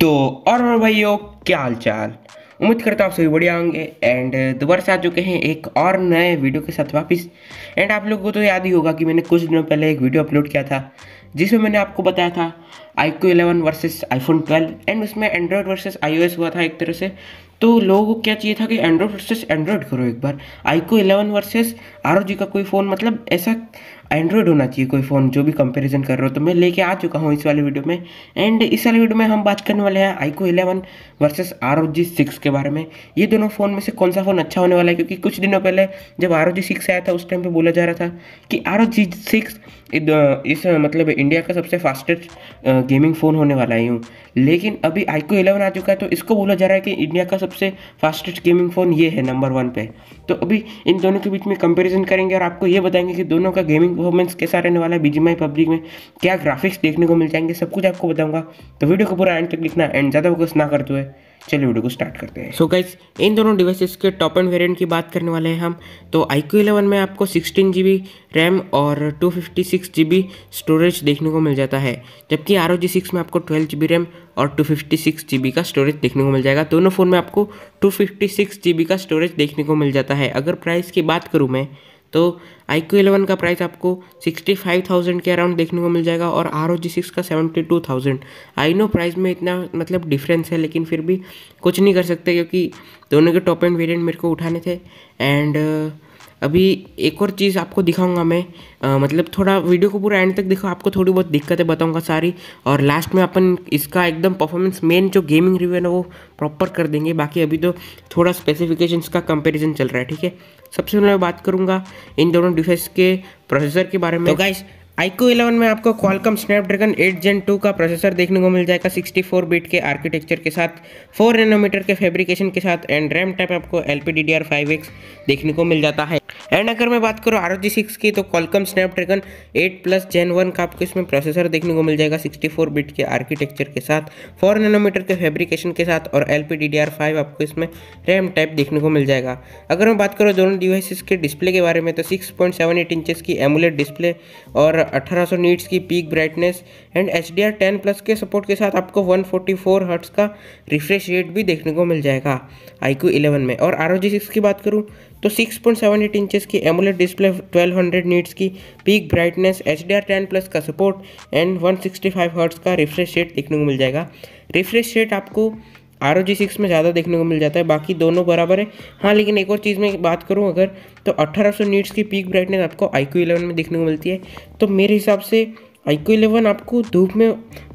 तो और भाइयों क्या हाल चाल उम्मीद करता हूँ आप सभी बढ़िया होंगे एंड दोबारा से आ चुके हैं एक और नए वीडियो के साथ वापस एंड आप लोगों को तो याद ही होगा कि मैंने कुछ दिनों पहले एक वीडियो अपलोड किया था जिसमें मैंने आपको बताया था iQOO 11 eleven iPhone twelve and उसमें एंड्रॉयड वर्सेस आई हुआ था एक तरह से तो लोगों को क्या चाहिए था कि एंड्रॉयड वर्सेस एंड्रॉयड करो एक बार आई को इलेवन वर्सेस आर जी का कोई फ़ोन मतलब ऐसा एंड्रॉयड होना चाहिए कोई फ़ोन जो भी कंपैरिजन कर रहे हो तो मैं लेके आ चुका हूँ इस वाले वीडियो में एंड इस वाले वीडियो में हम बात करने वाले हैं iQOO eleven versus R O G six के बारे में ये दोनों फ़ोन में से कौन सा फ़ोन अच्छा होने वाला है क्योंकि कुछ दिनों पहले जब आर ओ जी सिक्स आया था उस टाइम पर बोला जा रहा था कि आर ओ जी सिक्स इस मतलब इंडिया का सबसे फास्टेस्ट गेमिंग फ़ोन होने वाला है लेकिन अभी आईको इलेवन आ चुका है तो इसको बोला जा रहा है कि इंडिया का सबसे फास्टेस्ट गेमिंग फ़ोन ये है नंबर वन पे तो अभी इन दोनों के बीच में कंपैरिजन करेंगे और आपको ये बताएंगे कि दोनों का गेमिंग परफॉर्मेंस कैसा रहने वाला है बी पब्लिक में क्या ग्राफिक्स देखने को मिल जाएंगे सब कुछ आपको बताऊँगा तो वीडियो को पूरा एंड तक लिखना एंड ज़्यादा फोकस ना करते हुए चलिए वीडियो को स्टार्ट करते हैं सो so गाइज इन दोनों डिवाइसेस के टॉप एंड वेरिएंट की बात करने वाले हैं हम तो आई क्यू इलेवन में आपको सिक्सटीन जी बी रैम और two fifty six G B storage देखने को मिल जाता है जबकि आर ओ जी सिक्स में आपको ट्वेल्व जी बी रैम और two fifty six G B का स्टोरेज देखने को मिल जाएगा दोनों फ़ोन में आपको two fifty six G B का स्टोरेज देखने को मिल जाता है अगर प्राइस की बात करूँ मैं तो आई क्यू एलेवन का प्राइस आपको सिक्सटी फाइव थाउजेंड के अराउंड देखने को मिल जाएगा और आर ओ जी सिक्स का seventy two thousand I know price में इतना मतलब डिफरेंस है लेकिन फिर भी कुछ नहीं कर सकते क्योंकि दोनों के टॉप एंड वेरिएंट मेरे को उठाने थे एंड uh, अभी एक और चीज़ आपको दिखाऊंगा मैं आ, मतलब थोड़ा वीडियो को पूरा एंड तक देखो आपको थोड़ी बहुत दिक्कतें बताऊंगा सारी और लास्ट में अपन इसका एकदम परफॉर्मेंस मेन जो गेमिंग रिव्यू है वो प्रॉपर कर देंगे बाकी अभी तो थोड़ा स्पेसिफिकेशंस का कंपैरिजन चल रहा है ठीक है सबसे पहले मैं बात करूँगा इन दोनों डिफेस के प्रोसेसर के बारे में तो IQ11 में आपको Qualcomm स्नैपड्रैगन 8 जेन 2 का प्रोसेसर देखने को मिल जाएगा 64 बिट के आर्किटेक्चर के साथ 4 नैनोमीटर के फैब्रिकेशन के साथ एंड रैम टाइप आपको एल पी देखने को मिल जाता है एंड अगर मैं बात करूँ आर ओ की तो Qualcomm स्नैपड्रैगन 8 प्लस जेन 1 का आपको इसमें प्रोसेसर देखने को मिल जाएगा 64 बिट के आर्किटेक्चर के साथ 4 नैनोमीटर के फैब्रिकेशन के साथ और एल पी आपको इसमें रैम टाइप देखने को मिल जाएगा अगर मैं बात करूँ दोनों डिवाइसेस के डिस्प्ले के बारे में तो सिक्स पॉइंट इंचेस की एमुलेट डिस्प्ले और 1800 नीट्स की peak brightness and H D R ten plus के सपोर्ट के साथ आपको 144 फोर्टी हर्ट्स का रिफ्रेश रेट भी देखने को मिल जाएगा IQ 11 में और आर ओ की बात करूँ तो 6.78 पॉइंट इंचेस की एमुलेट डिस्प्ले 1200 नीट्स की peak brightness H D R ten plus का सपोर्ट एंड 165 हर्ट्स का रिफ्रेश रेट देखने को मिल जाएगा रिफ्रेश रेट आपको आर ओ जी सिक्स में ज़्यादा देखने को मिल जाता है बाकी दोनों बराबर है हाँ लेकिन एक और चीज़ में बात करूँ अगर तो 1800 नीट्स की पीक ब्राइटनेस आपको आई क्यू इलेवन में देखने को मिलती है तो मेरे हिसाब से आई क्यू इलेवन आपको धूप में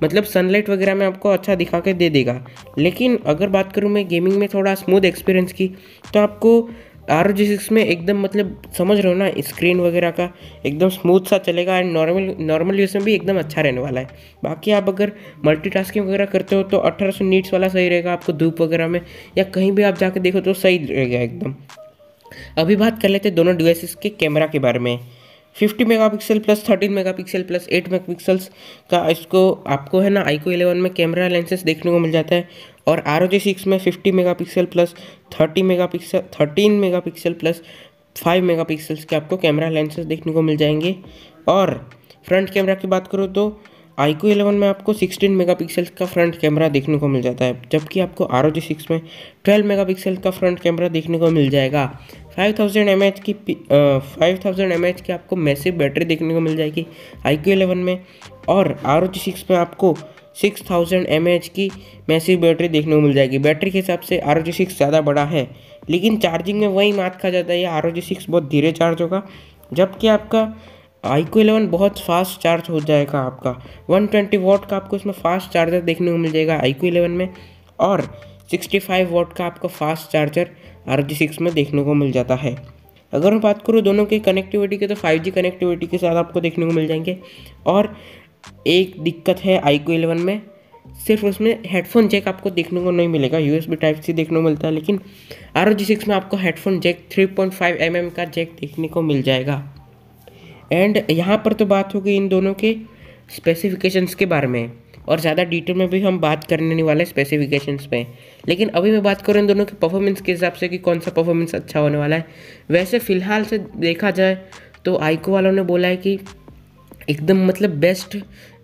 मतलब सनलाइट वगैरह में आपको अच्छा दिखा के दे देगा लेकिन अगर बात करूँ मैं गेमिंग में थोड़ा स्मूथ एक्सपीरियंस की तो आपको आर ओ में एकदम मतलब समझ रहे हो ना स्क्रीन वगैरह का एकदम स्मूथ सा चलेगा एंड नॉर्मल नॉर्मल यूज़ में भी एकदम अच्छा रहने वाला है बाकी आप अगर मल्टीटास्किंग वगैरह करते हो तो अठारह सौ नीट्स वाला सही रहेगा आपको धूप वगैरह में या कहीं भी आप जाके देखो तो सही रहेगा एकदम अभी बात कर लेते हैं दोनों डिवाइसेस के कैमरा के बारे में 50 megapixel plus 13 megapixel plus 8 megapixels का इसको आपको है ना आईको 11 में कैमरा लेंसेज देखने को मिल जाता है और आर ओ सिक्स में 50 megapixel plus 30 megapixel 13 megapixel plus 5 megapixels के आपको कैमरा लेंसेज देखने को मिल जाएंगे और फ्रंट कैमरा की बात करो तो आईको 11 में आपको 16 मेगापिक्सल का फ्रंट कैमरा देखने को मिल जाता है जबकि आपको आर ओ जी सिक्स में 12 मेगापिक्सल का फ्रंट कैमरा देखने को मिल जाएगा फाइव थाउजेंड एम एच की फाइव थाउजेंड एम एच की आपको मैसिव बैटरी देखने को मिल जाएगी आई क्यू इलेवन में और आर ओ जी सिक्स में आपको सिक्स थाउजेंड एम एच की मैसिव बैटरी देखने को मिल जाएगी बैटरी के हिसाब से आर ओ जी सिक्स ज़्यादा बड़ा है लेकिन चार्जिंग में वही मात खा जाता है आर ओ जी सिक्स बहुत धीरे चार्ज होगा जबकि आपका आई क्यू इलेवन बहुत फास्ट चार्ज हो जाएगा आपका वन ट्वेंटी वॉट का आपको इसमें फास्ट चार्जर देखने को मिल जाएगा आई क्यू इलेवन में और सिक्सटी फाइव वॉट का आपका fast charger R G six में देखने को मिल जाता है अगर मैं बात करूँ दोनों के कनेक्टिविटी के तो फाइव जी कनेक्टिविटी के साथ आपको देखने को मिल जाएंगे और एक दिक्कत है आई को इलेवन में सिर्फ उसमें हेडफोन जैक आपको देखने को नहीं मिलेगा U S B type C देखने को मिलता है लेकिन आर ओ जी सिक्स में आपको headphone jack three point five M M का जैक देखने को मिल जाएगा एंड यहाँ पर तो बात हो गई इन दोनों के स्पेसिफिकेशंस के बारे में और ज़्यादा डिटेल में भी हम बात करने वाले स्पेसिफिकेशंस पे लेकिन अभी मैं बात करूँ इन दोनों के परफॉर्मेंस के हिसाब से कि कौन सा परफॉर्मेंस अच्छा होने वाला है वैसे फ़िलहाल से देखा जाए तो आइको वालों ने बोला है कि एकदम मतलब बेस्ट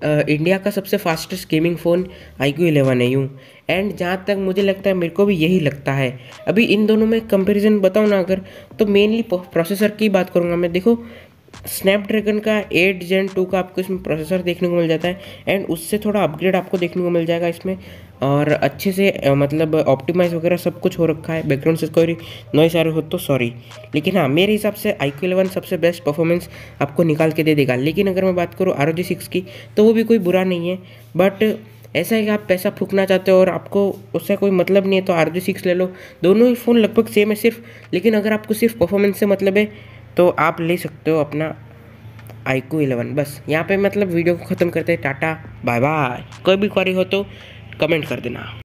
इंडिया का सबसे fastest gaming phone iQOO eleven है यूँ एंड जहाँ तक मुझे लगता है मेरे को भी यही लगता है अभी इन दोनों में कंपैरिजन बताऊँ ना अगर तो मेनली प्रोसेसर की बात करूँगा मैं देखो स्नैपड्रैगन का एट जेन टू का आपको इसमें प्रोसेसर देखने को मिल जाता है एंड उससे थोड़ा अपग्रेड आपको देखने को मिल जाएगा इसमें और अच्छे से मतलब ऑप्टिमाइज वगैरह सब कुछ हो रखा है बैकग्राउंड से कोई नॉइस आ रही हो तो सॉरी लेकिन हाँ मेरे हिसाब से आई क्यू एलेवन सबसे बेस्ट परफॉर्मेंस आपको निकाल के दे देगा लेकिन अगर मैं बात करूँ आर ओ जी सिक्स की तो वो भी कोई बुरा नहीं है बट ऐसा है कि आप पैसा फूकना चाहते हो और आपको उससे कोई मतलब नहीं है तो आर जी सिक्स ले लो दोनों ही फ़ोन लगभग सेम है सिर्फ लेकिन अगर आपको सिर्फ परफॉर्मेंस से मतलब है तो आप ले सकते हो अपना आई इलेवन बस यहाँ पे मतलब वीडियो को ख़त्म करते हैं टाटा बाय बाय कोई भी क्वारी हो तो कमेंट कर देना